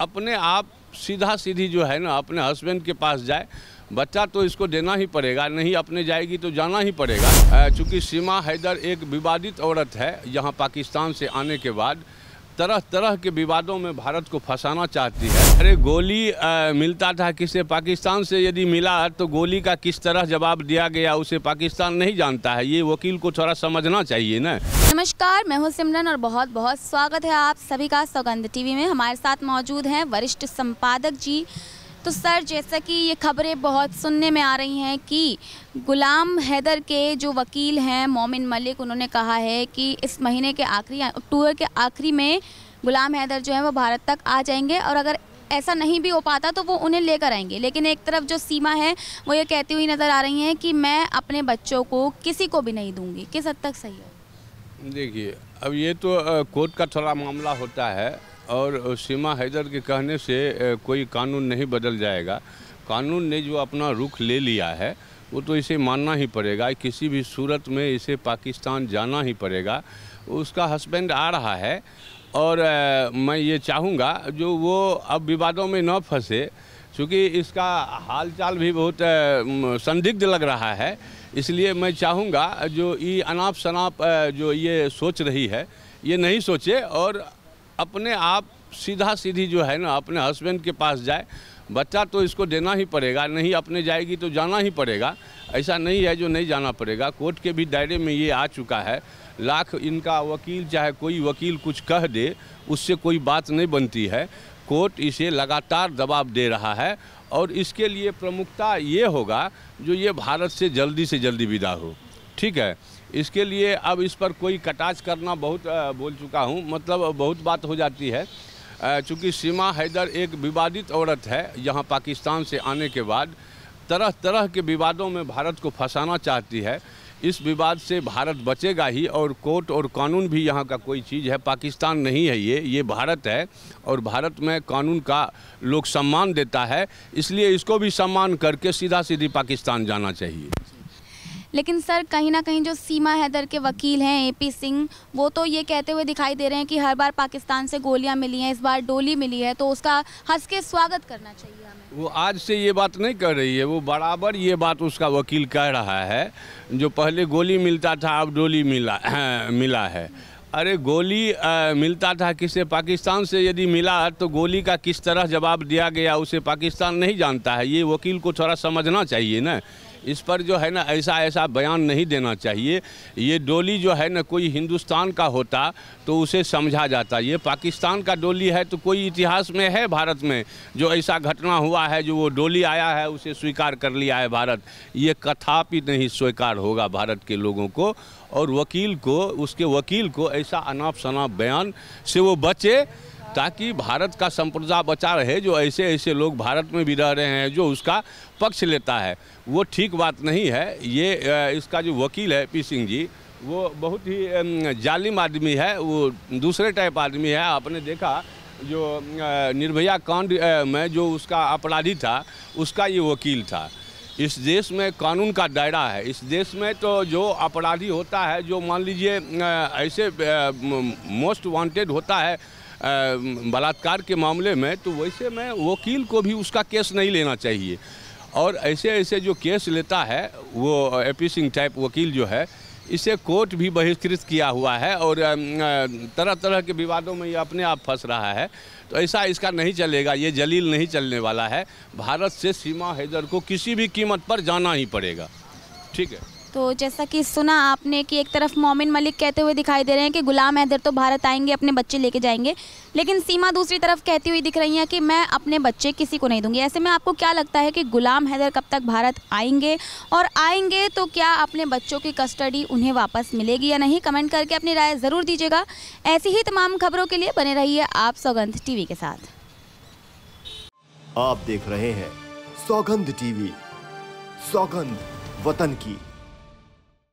अपने आप सीधा सीधी जो है ना अपने हस्बैंड के पास जाए बच्चा तो इसको देना ही पड़ेगा नहीं अपने जाएगी तो जाना ही पड़ेगा चूँकि सीमा हैदर एक विवादित औरत है यहाँ पाकिस्तान से आने के बाद तरह तरह के विवादों में भारत को फंसाना चाहती है अरे गोली आ, मिलता था किसे पाकिस्तान से यदि मिला तो गोली का किस तरह जवाब दिया गया उसे पाकिस्तान नहीं जानता है ये वकील को थोड़ा समझना चाहिए ना नमस्कार मैं हूं सिमरन और बहुत बहुत स्वागत है आप सभी का सौगंध टीवी में हमारे साथ मौजूद हैं वरिष्ठ संपादक जी तो सर जैसा कि ये खबरें बहुत सुनने में आ रही हैं कि गुलाम हैदर के जो वकील हैं मोमिन मलिक उन्होंने कहा है कि इस महीने के आखिरी अक्टूबर के आखिरी में गुलाम हैदर जो है वो भारत तक आ जाएंगे और अगर ऐसा नहीं भी हो पाता तो वो उन्हें लेकर आएंगे लेकिन एक तरफ जो सीमा है वो ये कहती हुई नज़र आ रही हैं कि मैं अपने बच्चों को किसी को भी नहीं दूँगी किस हद तक सही है देखिए अब ये तो कोर्ट का थोड़ा मामला होता है और सीमा हैदर के कहने से कोई कानून नहीं बदल जाएगा कानून ने जो अपना रुख ले लिया है वो तो इसे मानना ही पड़ेगा किसी भी सूरत में इसे पाकिस्तान जाना ही पड़ेगा उसका हस्बैंड आ रहा है और मैं ये चाहूँगा जो वो अब विवादों में न फंसे चूँकि इसका हालचाल भी बहुत संदिग्ध लग रहा है इसलिए मैं चाहूँगा जो ये अनाप शनाप जो ये सोच रही है ये नहीं सोचे और अपने आप सीधा सीधी जो है ना अपने हस्बैंड के पास जाए बच्चा तो इसको देना ही पड़ेगा नहीं अपने जाएगी तो जाना ही पड़ेगा ऐसा नहीं है जो नहीं जाना पड़ेगा कोर्ट के भी दायरे में ये आ चुका है लाख इनका वकील चाहे कोई वकील कुछ कह दे उससे कोई बात नहीं बनती है कोर्ट इसे लगातार दबाव दे रहा है और इसके लिए प्रमुखता ये होगा जो ये भारत से जल्दी से जल्दी विदा हो ठीक है इसके लिए अब इस पर कोई कटाच करना बहुत बोल चुका हूँ मतलब बहुत बात हो जाती है चूँकि सीमा हैदर एक विवादित औरत है यहाँ पाकिस्तान से आने के बाद तरह तरह के विवादों में भारत को फंसाना चाहती है इस विवाद से भारत बचेगा ही और कोर्ट और कानून भी यहाँ का कोई चीज़ है पाकिस्तान नहीं है ये ये भारत है और भारत में कानून का लोग सम्मान देता है इसलिए इसको भी सम्मान करके सीधा सीधी पाकिस्तान जाना चाहिए लेकिन सर कहीं ना कहीं जो सीमा हैदर के वकील हैं एपी सिंह वो तो ये कहते हुए दिखाई दे रहे हैं कि हर बार पाकिस्तान से गोलियां मिली हैं इस बार डोली मिली है तो उसका हंस के स्वागत करना चाहिए वो आज से ये बात नहीं कर रही है वो बराबर ये बात उसका वकील कह रहा है जो पहले गोली मिलता था अब डोली मिला है, मिला है अरे गोली आ, मिलता था किसे पाकिस्तान से यदि मिला तो गोली का किस तरह जवाब दिया गया उसे पाकिस्तान नहीं जानता है ये वकील को थोड़ा समझना चाहिए ना इस पर जो है ना ऐसा ऐसा बयान नहीं देना चाहिए ये डोली जो है ना कोई हिंदुस्तान का होता तो उसे समझा जाता ये पाकिस्तान का डोली है तो कोई इतिहास में है भारत में जो ऐसा घटना हुआ है जो वो डोली आया है उसे स्वीकार कर लिया है भारत ये कथापि नहीं स्वीकार होगा भारत के लोगों को और वकील को उसके वकील को ऐसा अनाप शनाप बयान से वो बचे ताकि भारत का संप्रदा बचा रहे जो ऐसे ऐसे लोग भारत में भी रह रहे हैं जो उसका पक्ष लेता है वो ठीक बात नहीं है ये इसका जो वकील है पी सिंह जी वो बहुत ही जालिम आदमी है वो दूसरे टाइप आदमी है आपने देखा जो निर्भया कांड में जो उसका अपराधी था उसका ये वकील था इस देश में कानून का दायरा है इस देश में तो जो अपराधी होता है जो मान लीजिए ऐसे मोस्ट वांटेड होता है बलात्कार के मामले में तो वैसे में वकील को भी उसका केस नहीं लेना चाहिए और ऐसे ऐसे जो केस लेता है वो ए पी सिंह टाइप वकील जो है इसे कोर्ट भी बहिष्कृत किया हुआ है और तरह तरह के विवादों में ये अपने आप फंस रहा है तो ऐसा इसका नहीं चलेगा ये जलील नहीं चलने वाला है भारत से सीमा हैदर को किसी भी कीमत पर जाना ही पड़ेगा ठीक है तो जैसा कि सुना आपने कि एक तरफ मोमिन मलिक कहते हुए दिखाई दे रहे हैं कि गुलाम हैदर तो भारत आएंगे अपने बच्चे लेके जाएंगे लेकिन सीमा दूसरी तरफ कहती हुई दिख रही हैं कि मैं अपने बच्चे किसी को नहीं दूंगी ऐसे में आपको क्या लगता है कि गुलाम हैदर कब तक भारत आएंगे और आएंगे तो क्या अपने बच्चों की कस्टडी उन्हें वापस मिलेगी या नहीं कमेंट करके अपनी राय ज़रूर दीजिएगा ऐसी ही तमाम खबरों के लिए बने रही आप सौगंध टीवी के साथ आप देख रहे हैं सौगंध टीवी सौगंध वतन की